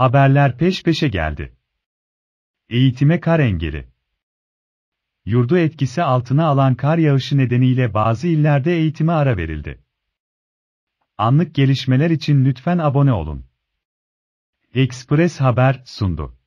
Haberler peş peşe geldi. Eğitime kar engeli. Yurdu etkisi altına alan kar yağışı nedeniyle bazı illerde eğitime ara verildi. Anlık gelişmeler için lütfen abone olun. Express Haber sundu.